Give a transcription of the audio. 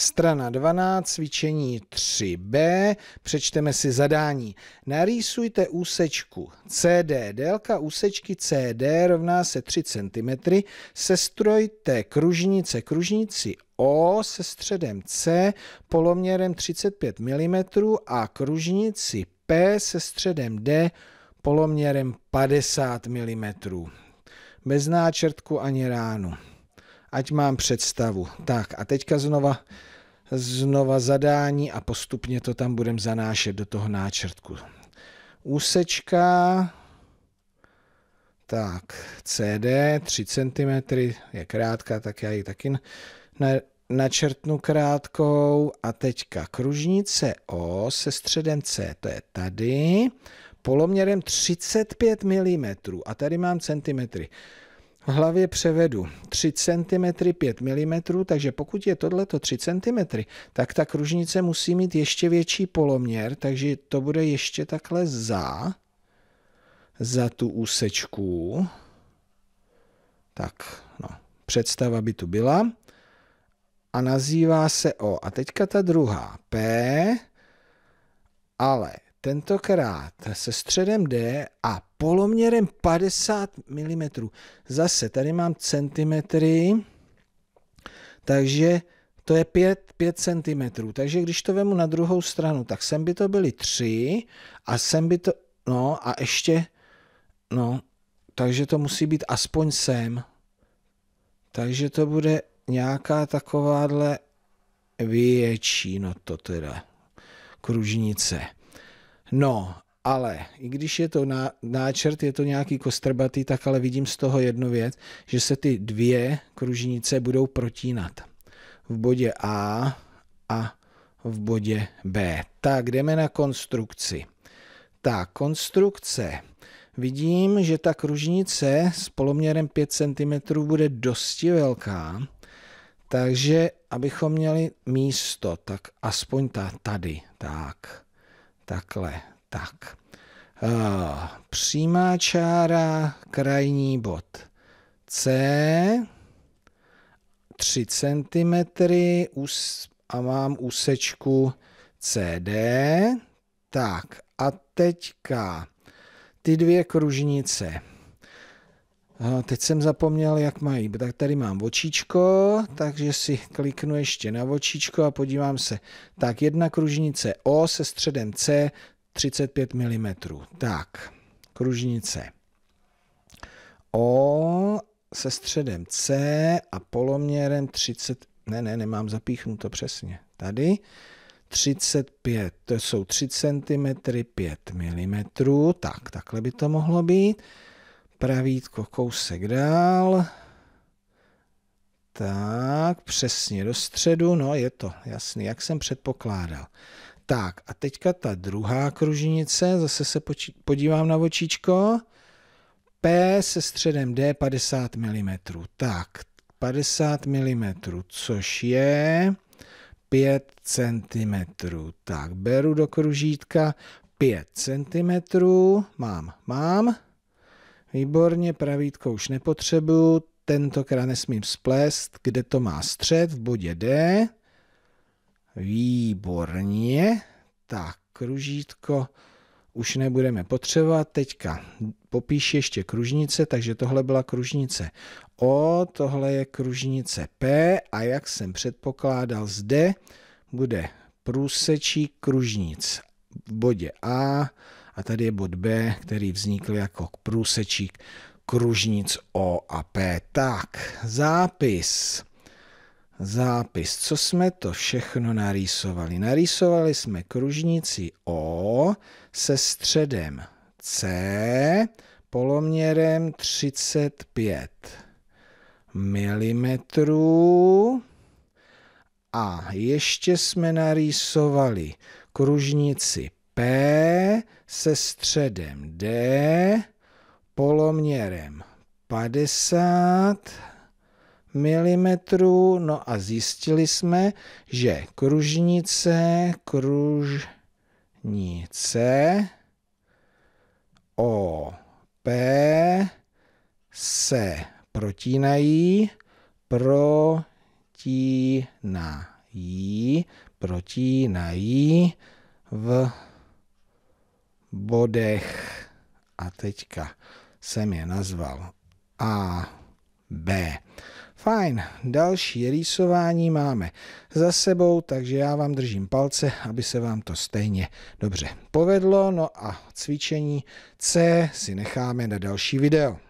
Strana 12, cvičení 3b, přečteme si zadání. Narýsujte úsečku CD. Délka úsečky CD rovná se 3 cm. Sestrojte kružnice kružnici O se středem C poloměrem 35 mm a kružnici P se středem D poloměrem 50 mm. Bez náčrtku ani ránu ať mám představu. Tak a teďka znova, znova zadání a postupně to tam budem zanášet do toho náčrtku. Úsečka, tak CD 3 cm je krátká, tak já ji taky na, načrtnu krátkou a teďka kružnice O se středem C, to je tady, poloměrem 35 mm a tady mám centimetry hlavě převedu 3 cm 5 mm, takže pokud je tohleto 3 cm, tak ta kružnice musí mít ještě větší poloměr, takže to bude ještě takhle za, za tu úsečku. Tak, no, představa by tu byla. A nazývá se O. A teďka ta druhá P, ale tentokrát se středem D a poloměrem 50 mm. Zase tady mám centimetry, takže to je 5, 5 cm. Takže když to vemu na druhou stranu, tak sem by to byly 3 a sem by to, no a ještě, no, takže to musí být aspoň sem. Takže to bude nějaká takováhle větší, no to teda, kružnice. No, ale i když je to náčrt, je to nějaký kostrbatý, tak ale vidím z toho jednu věc, že se ty dvě kružnice budou protínat. V bodě A a v bodě B. Tak, jdeme na konstrukci. Ta konstrukce. Vidím, že ta kružnice s poloměrem 5 cm bude dosti velká, takže abychom měli místo, tak aspoň ta tady, tak. Takhle, tak. Eh, přímá čára, krajní bod C, 3 cm a mám úsečku CD. Tak a teďka ty dvě kružnice Teď jsem zapomněl, jak mají. Tak tady mám očíčko, takže si kliknu ještě na očíčko a podívám se. Tak jedna kružnice O se středem C 35 mm. Tak, kružnice O se středem C a poloměrem 30... Ne, ne, nemám zapíchnuto přesně. Tady 35, to jsou 3 cm, 5 mm. Tak, takhle by to mohlo být pravítko kousek dál. Tak, přesně do středu, no je to jasný, jak jsem předpokládal. Tak a teďka ta druhá kružnice, zase se podívám na očíčko. P se středem D 50 mm. Tak, 50 mm, což je 5 cm. Tak, beru do kružítka 5 cm, mám, mám. Výborně, pravítko už nepotřebuju, tentokrát nesmím splést, kde to má střed, v bodě D. Výborně, tak kružítko už nebudeme potřebovat. Teďka popíš ještě kružnice, takže tohle byla kružnice O, tohle je kružnice P a jak jsem předpokládal zde, bude průsečí kružnic v bodě A a tady je bod B, který vznikl jako průsečík kružnic O a P. Tak, zápis. Zápis. Co jsme to všechno narýsovali? Narýsovali jsme kružnici O se středem C poloměrem 35 mm A ještě jsme narýsovali kružnici P se středem D poloměrem 50 mm. No a zjistili jsme, že kružnice, kružnice OP se protínají, protínají, protínají v bodech a teďka jsem je nazval A, B. Fajn, další rýsování máme za sebou, takže já vám držím palce, aby se vám to stejně dobře povedlo. No a cvičení C si necháme na další video.